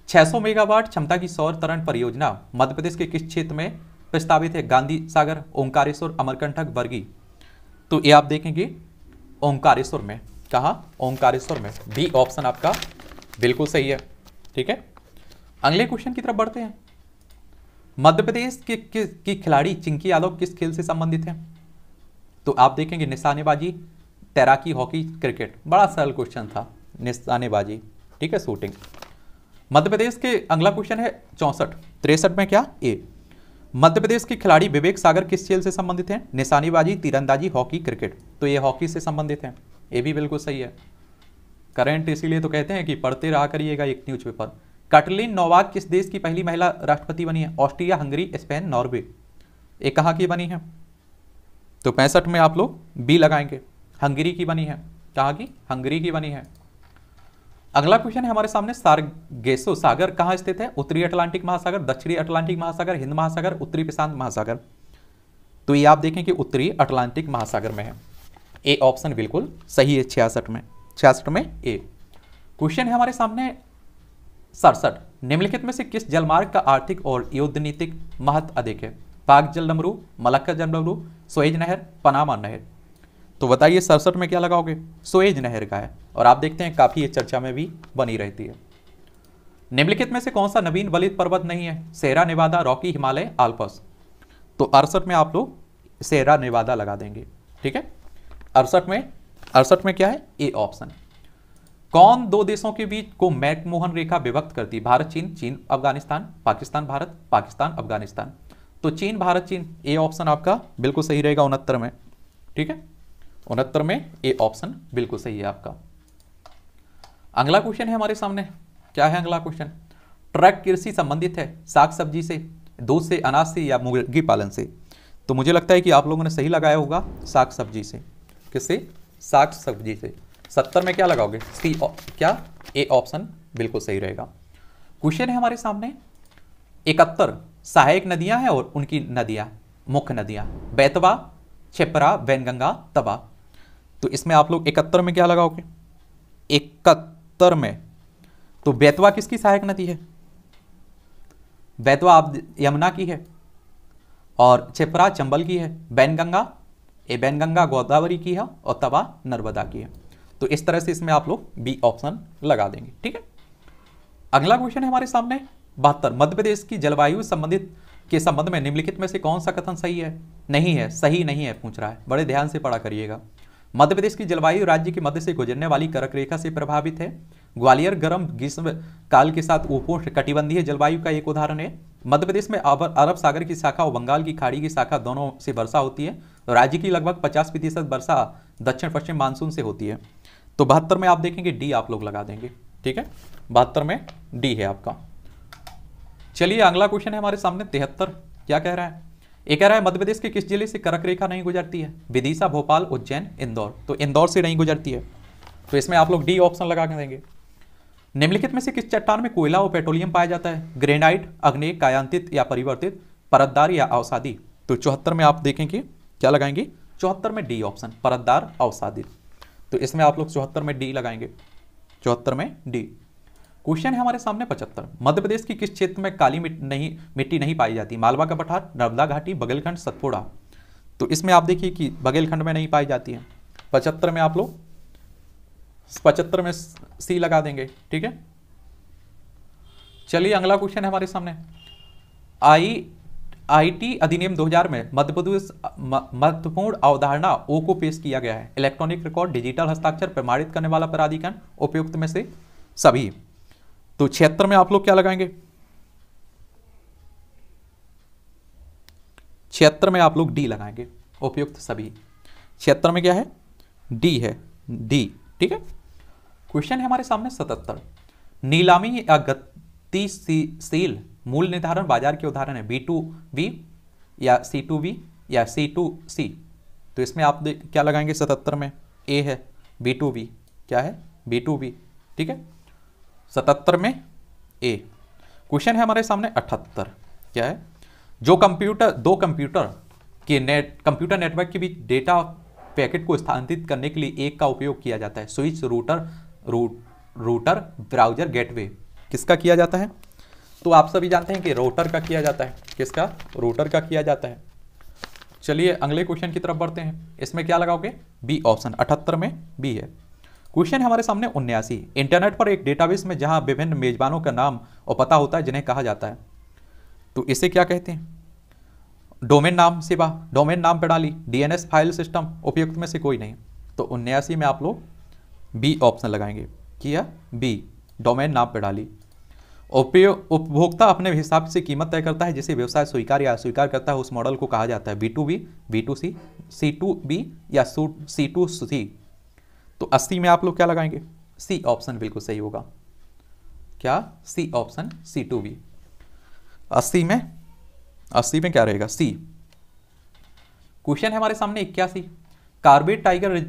600 मेगावाट क्षमता की सौर तरण परियोजना मध्य प्रदेश के किस क्षेत्र में प्रस्तावित है गांधी सागर ओंकारेश्वर अमरकंठक वर्गी तो ये आप देखेंगे ओंकारेश्वर में कहा ओंकारेश्वर में बी ऑप्शन आपका बिल्कुल सही है ठीक है अगले क्वेश्चन की तरफ बढ़ते हैं मध्य प्रदेश के किस की खिलाड़ी चिंकी यादव किस खेल से संबंधित है तो आप देखेंगे निशानेबाजी तैराकी हॉकी क्रिकेट बड़ा सरल क्वेश्चन था निशानेबाजी ठीक है शूटिंग मध्य प्रदेश के अगला क्वेश्चन है चौंसठ तिरसठ में क्या ए मध्य प्रदेश के खिलाड़ी विवेक सागर किस खेल से संबंधित हैं निशानीबाजी तीरंदाजी हॉकी क्रिकेट तो ये हॉकी से संबंधित हैं ये भी बिल्कुल सही है करंट इसीलिए तो कहते हैं कि पढ़ते रहा करिएगा एक न्यूज पेपर कटलिन नोवाक किस देश की पहली महिला राष्ट्रपति बनी है ऑस्ट्रिया हंगरी स्पेन नॉर्वे ये कहाँ की बनी है तो पैंसठ में आप लोग बी लगाएंगे हंगरी की बनी है कहाँ की हंगरी की बनी है अगला क्वेश्चन है हमारे सामने सार्गेसो सागर कहां स्थित है उत्तरी अटलांटिक महासागर दक्षिणी अटलांटिक महासागर हिंद महासागर उत्तरी प्रशांत महासागर तो ये आप देखें कि उत्तरी अटलांटिक महासागर में है ए ऑप्शन बिल्कुल सही है छियासठ में छियासठ में ए क्वेश्चन है हमारे सामने सड़सठ निम्नलिखित में से किस जलमार्ग का आर्थिक और युद्ध नीतिक महत्व अधिक है पाक जल डमरू मलक्का जल डमरू सोएज नहर पनामा नहर तो बताइए सड़सठ में क्या लगाओगे सोएज नहर का है और आप देखते हैं काफ़ी ये चर्चा में भी बनी रहती है निम्नलिखित में से कौन सा नवीन बलित पर्वत नहीं है सेहरा निवादा रॉकी हिमालय आल्पस तो अड़सठ में आप लोग सेहरा निवादा लगा देंगे ठीक है अड़सठ में अड़सठ में क्या है ए ऑप्शन कौन दो देशों के बीच को मैकमोहन रेखा विभक्त करती भारत चीन चीन अफगानिस्तान पाकिस्तान भारत पाकिस्तान अफगानिस्तान तो चीन भारत चीन ए ऑप्शन आपका बिल्कुल सही रहेगा उनहत्तर में ठीक है उनहत्तर में ए ऑप्शन बिल्कुल सही है आपका अगला क्वेश्चन है हमारे सामने क्या है अगला क्वेश्चन ट्रैक कृषि संबंधित है साग सब्जी से दूध से अनाज से या मुर्गी पालन से तो मुझे लगता है कि आप लोगों ने सही लगाया होगा साग सब्जी से किससे साग सब्जी से सत्तर में क्या लगाओगे सी क्या ए ऑप्शन बिल्कुल सही रहेगा क्वेश्चन है हमारे सामने इकहत्तर सहायक नदियां हैं और उनकी नदियां मुख्य नदियां बैतवा छिपरा वैनगंगा तबा तो इसमें आप लोग इकहत्तर में क्या लगाओगे इकहत्तर उत्तर में तो बेतवा किसकी सहायक नदी है बेतवा आप यमुना की है और छिपरा चंबल की है बैनगंगा ये बैनगंगा गोदावरी की है और तवा नर्मदा की है तो इस तरह से इसमें आप लोग बी ऑप्शन लगा देंगे ठीक है अगला क्वेश्चन है हमारे सामने बहत्तर मध्य प्रदेश की जलवायु संबंधित के संबंध में निम्नलिखित में से कौन सा कथन सही है नहीं है सही नहीं है पूछ रहा है बड़े ध्यान से पढ़ा करिएगा मध्य प्रदेश की जलवायु राज्य के मध्य से गुजरने वाली करक रेखा से प्रभावित है ग्वालियर गर्म ग्रीष्म काल के साथ उपोष्ण कटिबंधीय जलवायु का एक उदाहरण है मध्य प्रदेश में अरब सागर की शाखा और बंगाल की खाड़ी की शाखा दोनों से वर्षा होती है राज्य की लगभग 50 प्रतिशत वर्षा दक्षिण पश्चिम मानसून से होती है तो बहत्तर में आप देखेंगे डी आप लोग लगा देंगे ठीक है बहत्तर में डी है आपका चलिए अगला क्वेश्चन है हमारे सामने तिहत्तर क्या कह रहा है ये कह रहा है मध्य प्रदेश के किस जिले से करक रेखा नहीं गुजरती है विदिशा भोपाल उज्जैन इंदौर तो इंदौर से नहीं गुजरती है तो इसमें आप लोग डी ऑप्शन लगा के देंगे निम्नलिखित में से किस चट्टान में कोयला और पेट्रोलियम पाया जाता है ग्रेनाइट अग्नि कायांतित या परिवर्तित परतदार या अवसादी तो चौहत्तर में आप देखेंगे क्या लगाएंगे चौहत्तर में डी ऑप्शन परतदार अवसादित तो इसमें आप लोग चौहत्तर में डी लगाएंगे चौहत्तर में डी क्वेश्चन है हमारे सामने पचहत्तर मध्य प्रदेश की किस क्षेत्र में काली मिट नहीं मिट्टी नहीं पाई जाती मालवा का पठार नर्मदा घाटी बगलखंड सतपुड़ा तो इसमें आप देखिए कि बघेलखंड में नहीं पाई जाती है पचहत्तर में आप लोग पचहत्तर में सी लगा देंगे ठीक है चलिए अगला क्वेश्चन है हमारे सामने आई आईटी अधिनियम 2000 में मध्य प्रदेश महत्वपूर्ण अवधारणा ओ को पेश किया गया है इलेक्ट्रॉनिक रिकॉर्ड डिजिटल हस्ताक्षर प्रमाणित करने वाला प्राधिकरण उपयुक्त में से सभी तो छिहत्तर में आप लोग क्या लगाएंगे छिहत्तर में आप लोग डी लगाएंगे उपयुक्त सभी छिहत्तर में क्या है डी है डी ठीक है क्वेश्चन है हमारे सामने सतहत्तर नीलामी या गतिशील मूल निर्धारण बाजार के उदाहरण है बी टू वी या सी टू वी या सी टू सी तो इसमें आप क्या लगाएंगे सतहत्तर में ए है बी टू वी क्या है बी टू वी ठीक है सतहत्तर में ए क्वेश्चन है हमारे सामने अठहत्तर क्या है जो कंप्यूटर दो कंप्यूटर के नेट कंप्यूटर नेटवर्क के बीच डेटा पैकेट को स्थानांतरित करने के लिए एक का उपयोग किया जाता है switch router route router browser gateway किसका किया जाता है तो आप सभी जानते हैं कि रोटर का किया जाता है किसका रोटर का किया जाता है चलिए अगले क्वेश्चन की तरफ बढ़ते हैं इसमें क्या लगाओगे बी ऑप्शन अठहत्तर में बी है क्वेश्चन हमारे सामने उन्यासी इंटरनेट पर एक डेटाबेस में जहां विभिन्न मेजबानों का नाम और पता होता है जिन्हें कहा जाता है तो इसे क्या कहते हैं डोमेन नाम सेवा डोमेन नाम प्रणाली डीएनएस फाइल सिस्टम उपयुक्त में से कोई नहीं तो उन्यासी में आप लोग बी ऑप्शन लगाएंगे किया बी डोमेन नाम प्रणाली उपयोग उपभोक्ता अपने हिसाब से कीमत तय करता है जिसे व्यवसाय स्वीकार या अस्वीकार करता है उस मॉडल को कहा जाता है B to B B to C C to B या सी टू सी तो अस्सी में आप लोग क्या लगाएंगे सी ऑप्शन बिल्कुल सही होगा क्या C option C to B अस्सी में अस्सी में क्या रहेगा सी क्वेश्चन है हमारे सामने इक्यासी कार्बेट टाइगर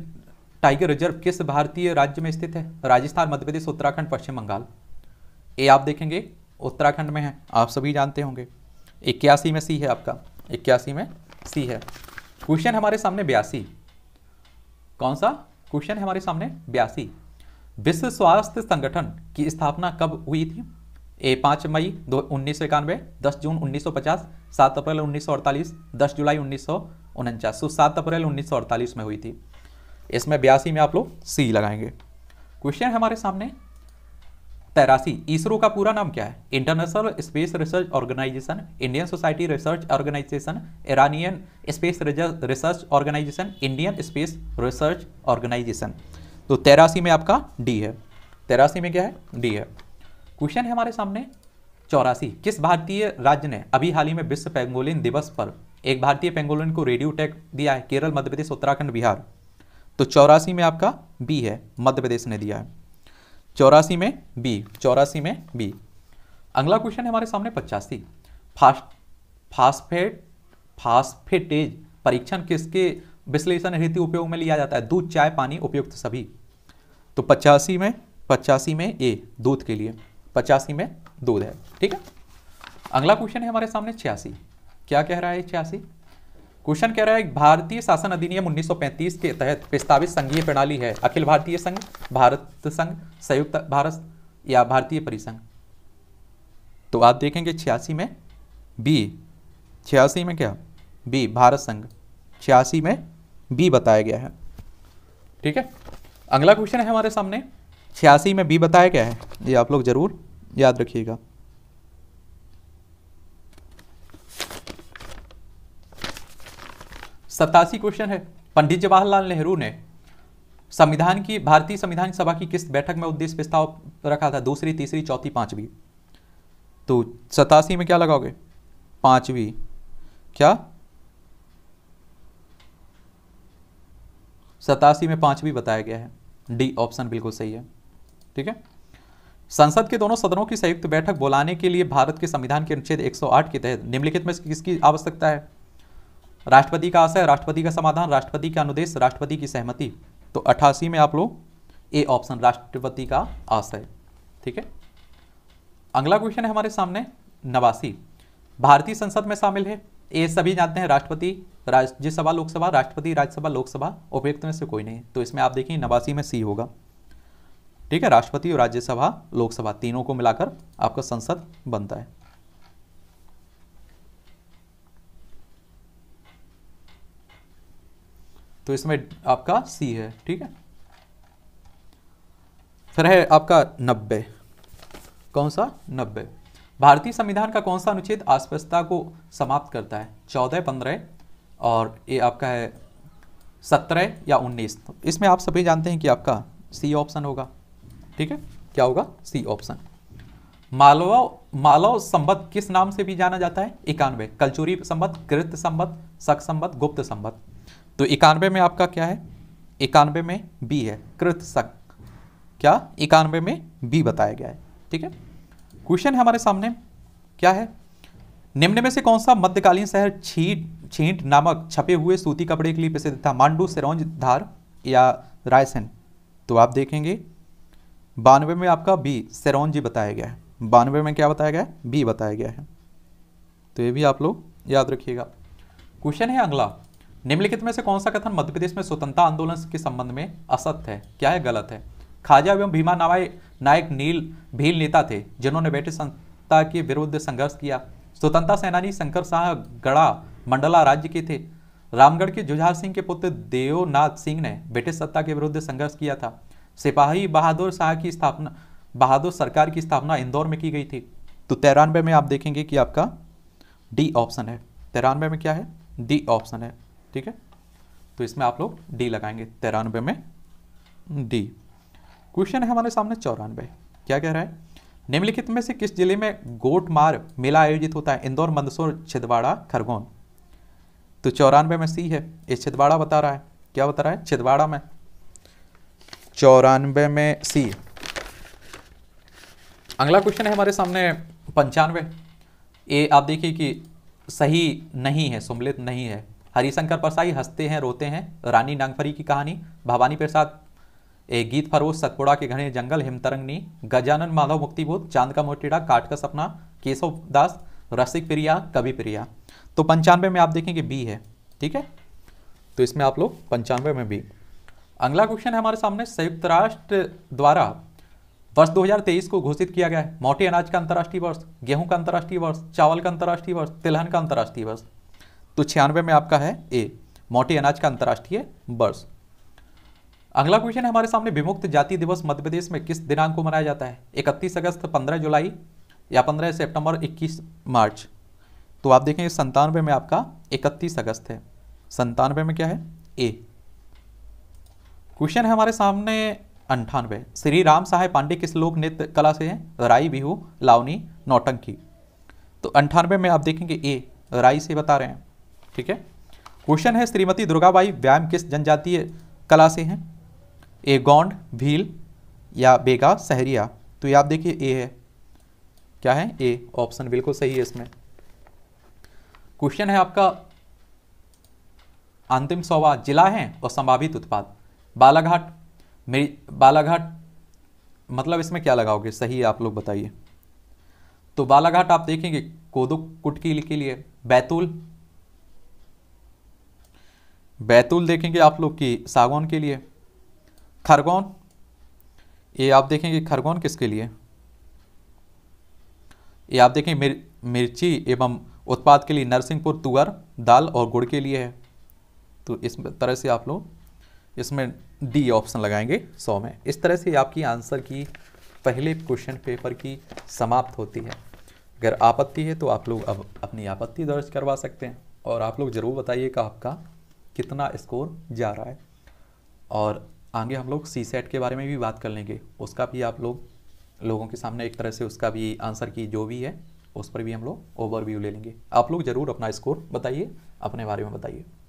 टाइगर रिजर्व किस भारतीय राज्य में स्थित है राजस्थान मध्य प्रदेश उत्तराखंड पश्चिम बंगाल ए आप देखेंगे उत्तराखंड में है आप सभी जानते होंगे इक्यासी में सी है आपका इक्यासी में सी है क्वेश्चन हमारे सामने बयासी कौन सा क्वेश्चन है हमारे सामने बयासी विश्व स्वास्थ्य संगठन की स्थापना कब हुई थी ए पाँच मई दो उन्नीस सौ इक्यानवे दस जून उन्नीस सौ पचास सात अप्रैल उन्नीस सौ अड़तालीस दस जुलाई उन्नीस सौ उनचास सात अप्रैल उन्नीस सौ अड़तालीस में हुई थी इसमें बयासी में आप लोग सी लगाएंगे क्वेश्चन हमारे सामने तेरासी इसरो का पूरा नाम क्या है international space research organisation Indian society research organisation Iranian space research organisation Indian space research organisation तो तेरासी में आपका डी है तेरासी में क्या है डी है क्वेश्चन है हमारे सामने चौरासी किस भारतीय राज्य ने अभी हाल ही में विश्व पेंगोलिन दिवस पर एक भारतीय पेंगोलिन को रेडियो टैग दिया है केरल मध्य प्रदेश उत्तराखंड बिहार तो चौरासी में आपका बी है मध्य प्रदेश ने दिया है चौरासी में बी चौरासी में बी अगला क्वेश्चन है हमारे सामने पचासी फास्ट फास्फेट फास्फेटेज परीक्षण किसके विश्लेषण हेतु उपयोग में लिया जाता है दूध चाय पानी उपयुक्त सभी तो पचासी में पचासी में ए दूध के लिए पचासी में दूध है ठीक है अगला क्वेश्चन है हमारे सामने छियासी क्या कह रहा है छियासी क्वेश्चन कह रहा है भारतीय शासन अधिनियम 1935 के तहत प्रस्तावित संघीय प्रणाली है अखिल भारतीय संघ भारत संघ संयुक्त भारत या भारतीय परिसंघ तो आप देखेंगे छियासी में बी छियासी में क्या बी भारत संघ छियासी में बी बताया गया है ठीक है अगला क्वेश्चन है हमारे सामने छियासी में बी बताया गया है ये आप लोग जरूर याद रखिएगा सतासी क्वेश्चन है पंडित जवाहरलाल नेहरू ने संविधान की भारतीय संविधान सभा की किस बैठक में उद्देश्य प्रस्ताव रखा था दूसरी तीसरी चौथी पांचवी तो सतासी में क्या लगाओगे पांचवी क्या सतासी में पांचवी बताया गया है डी ऑप्शन बिल्कुल सही है ठीक है संसद के दोनों सदनों की संयुक्त बैठक बुलाने के लिए भारत के संविधान के अनुच्छेद 108 के तहत निम्नलिखित में किसकी आवश्यकता है राष्ट्रपति का आशय राष्ट्रपति का समाधान राष्ट्रपति का अनुदेश राष्ट्रपति की सहमति तो अठासी में आप लोग ए ऑप्शन राष्ट्रपति का आशय ठीक है अगला क्वेश्चन है हमारे सामने नवासी भारतीय संसद में शामिल है ये सभी जानते हैं राष्ट्रपति राज्यसभा लोकसभा राष्ट्रपति राज्यसभा लोकसभा उपयुक्त में से कोई नहीं तो इसमें आप देखिए नवासी में सी होगा ठीक है राष्ट्रपति और राज्यसभा लोकसभा तीनों को मिलाकर आपका संसद बनता है तो इसमें आपका सी है ठीक है फिर है आपका नब्बे कौन सा नब्बे भारतीय संविधान का कौन सा अनुच्छेद अस्पृश्यता को समाप्त करता है चौदह पंद्रह और ये आपका है सत्रह या उन्नीस तो इसमें आप सभी जानते हैं कि आपका सी ऑप्शन होगा ठीक है क्या होगा सी ऑप्शन मालवा मालव संबद्ध किस नाम से भी जाना जाता है इक्यानवे कलचुरी संबद्ध कृत संबद्ध सक संबद्ध गुप्त संबद्ध तो इक्यानवे में आपका क्या है इक्यानवे में बी है कृत सक क्या इक्यानवे में बी बताया गया है ठीक है क्वेश्चन है हमारे सामने क्या है निम्न में से कौन सा मध्यकालीन शहर छीट छींट नामक छपे हुए सूती कपड़े के लिए प्रसिद्ध था मांडू सिरोंज धार या रायसेन तो आप देखेंगे बानवे में आपका बी सेरोन बताया गया है बानवे में क्या बताया गया है बी बताया गया है तो ये भी आप लोग याद रखिएगा क्वेश्चन है अगला निम्नलिखित में से कौन सा कथन मध्य प्रदेश में स्वतंत्रता आंदोलन के संबंध में असत्य है क्या है गलत है खाजा एवं भीमा नावाय नायक नील भील नेता थे जिन्होंने ब्रिटिश संस्था के विरुद्ध संघर्ष किया स्वतंत्रता सेनानी शंकर शाह गढ़ा मंडला राज्य के थे रामगढ़ के जुझार सिंह के पुत्र देवनाथ सिंह ने ब्रिटिश सत्ता के विरुद्ध संघर्ष किया था सिपाही बहादुर शाह की स्थापना बहादुर सरकार की स्थापना इंदौर में की गई थी तो तिरानवे में आप देखेंगे कि आपका डी ऑप्शन है तिरानवे में क्या है डी ऑप्शन है ठीक है तो इसमें आप लोग डी लगाएंगे तिरानवे में डी क्वेश्चन है हमारे सामने चौरानवे क्या कह रहा है निम्नलिखित में से किस जिले में गोटमार मेला आयोजित होता है इंदौर मंदसौर छिदवाड़ा खरगोन तो चौरानवे में सी है ये छिदवाड़ा बता रहा है क्या बता रहा है छिदवाड़ा में चौरानवे में सी अगला क्वेश्चन है हमारे सामने पंचानवे ये आप देखिए कि सही नहीं है सम्मिलित नहीं है हरिशंकर परसाई हंसते हैं रोते हैं रानी नांगफरी की कहानी भवानी प्रसाद ए गीत फरोज सतपुड़ा के घने जंगल हिमतरंगनी गजानन माधव मुक्तिबोध चांद का मोटेड़ा काट का सपना केशव दास रसिक प्रिया कवि प्रिया तो पंचानवे में आप देखेंगे बी है ठीक है तो इसमें आप लोग पंचानवे में बी अगला क्वेश्चन है हमारे सामने संयुक्त राष्ट्र द्वारा वर्ष 2023 को घोषित किया गया है मोटे अनाज का अंतर्राष्ट्रीय वर्ष गेहूं का अंतर्राष्ट्रीय वर्ष चावल का अंतर्राष्ट्रीय वर्ष तिलहन का अंतर्राष्ट्रीय वर्ष तो छियानवे में आपका है ए मोटे अनाज का अंतर्राष्ट्रीय वर्ष अगला क्वेश्चन है हमारे सामने विमुक्त जाति दिवस मध्य प्रदेश में किस दिनांक को मनाया जाता है इकतीस अगस्त पंद्रह जुलाई या पंद्रह सितंबर इक्कीस मार्च तो आप देखें संतानवे में आपका इकतीस अगस्त है संतानवे में क्या है ए क्वेश्चन है हमारे सामने अंठानवे श्री राम सहाय पांडे किस लोक नृत्य कला से हैं राई बिहू लावनी नौटंकी तो अंठानवे में आप देखेंगे ए राई से बता रहे हैं ठीक है क्वेश्चन है श्रीमती दुर्गाबाई व्यायाम किस जनजातीय कला से हैं ए गौंड भील या बेगा सहरिया तो ये आप देखिए ए है क्या है ए ऑप्शन बिल्कुल सही है इसमें क्वेश्चन है आपका अंतिम सौवा जिला है और संभावित उत्पाद बालाघाट बालाघाट मतलब इसमें क्या लगाओगे सही है आप लोग बताइए तो बालाघाट आप देखेंगे कोदो कुटकी के लिए बैतूल बैतूल देखेंगे आप लोग कि सागौन के लिए खरगोन ये आप देखेंगे खरगोन किसके लिए ये आप देखें मिर, मिर्ची एवं उत्पाद के लिए नरसिंहपुर तुअर दाल और गुड़ के लिए है तो इस तरह से आप लोग इसमें डी ऑप्शन लगाएंगे सौ में इस तरह से आपकी आंसर की पहले क्वेश्चन पेपर की समाप्त होती है अगर आपत्ति है तो आप लोग अब अपनी आपत्ति दर्ज करवा सकते हैं और आप लोग ज़रूर बताइएगा आपका कितना स्कोर जा रहा है और आगे हम लोग सी सेट के बारे में भी बात कर लेंगे उसका भी आप लोग लोगों के सामने एक तरह से उसका भी आंसर की जो भी है उस पर भी हम लोग ओवरव्यू ले लेंगे आप लोग ज़रूर अपना स्कोर बताइए अपने बारे में बताइए